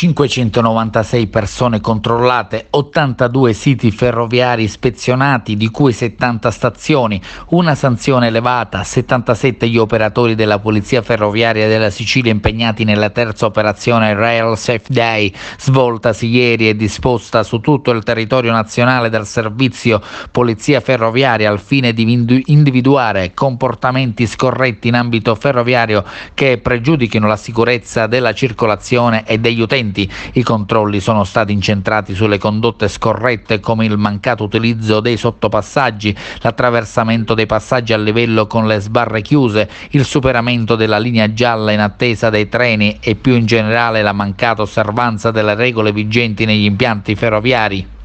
596 persone controllate, 82 siti ferroviari ispezionati, di cui 70 stazioni, una sanzione elevata, 77 gli operatori della Polizia Ferroviaria della Sicilia impegnati nella terza operazione Rail Safe Day, svoltasi ieri e disposta su tutto il territorio nazionale dal servizio Polizia Ferroviaria al fine di individuare comportamenti scorretti in ambito ferroviario che pregiudichino la sicurezza della circolazione e degli utenti precedenti. I controlli sono stati incentrati sulle condotte scorrette come il mancato utilizzo dei sottopassaggi, l'attraversamento dei passaggi a livello con le sbarre chiuse, il superamento della linea gialla in attesa dei treni e più in generale la mancata osservanza delle regole vigenti negli impianti ferroviari.